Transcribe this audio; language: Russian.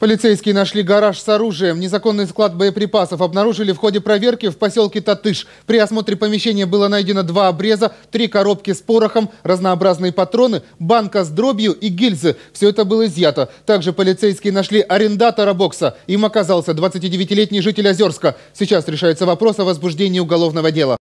Полицейские нашли гараж с оружием. Незаконный склад боеприпасов обнаружили в ходе проверки в поселке Татыш. При осмотре помещения было найдено два обреза, три коробки с порохом, разнообразные патроны, банка с дробью и гильзы. Все это было изъято. Также полицейские нашли арендатора бокса. Им оказался 29-летний житель Озерска. Сейчас решается вопрос о возбуждении уголовного дела.